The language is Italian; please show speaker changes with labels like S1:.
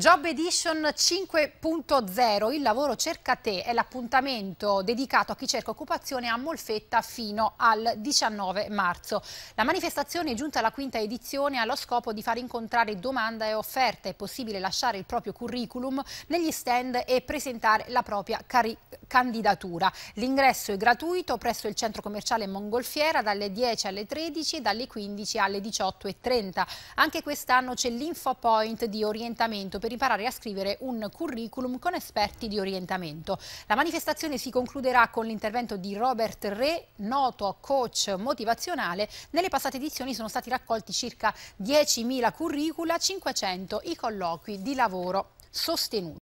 S1: Job Edition 5.0, il lavoro cerca te, è l'appuntamento dedicato a chi cerca occupazione a Molfetta fino al 19 marzo. La manifestazione è giunta alla quinta edizione allo scopo di far incontrare domanda e offerta. È possibile lasciare il proprio curriculum negli stand e presentare la propria carriera candidatura. L'ingresso è gratuito presso il centro commerciale Mongolfiera dalle 10 alle 13 e dalle 15 alle 18 e 30. Anche quest'anno c'è l'InfoPoint di orientamento per imparare a scrivere un curriculum con esperti di orientamento. La manifestazione si concluderà con l'intervento di Robert Re, noto coach motivazionale. Nelle passate edizioni sono stati raccolti circa 10.000 curricula, 500 i colloqui di lavoro sostenuti.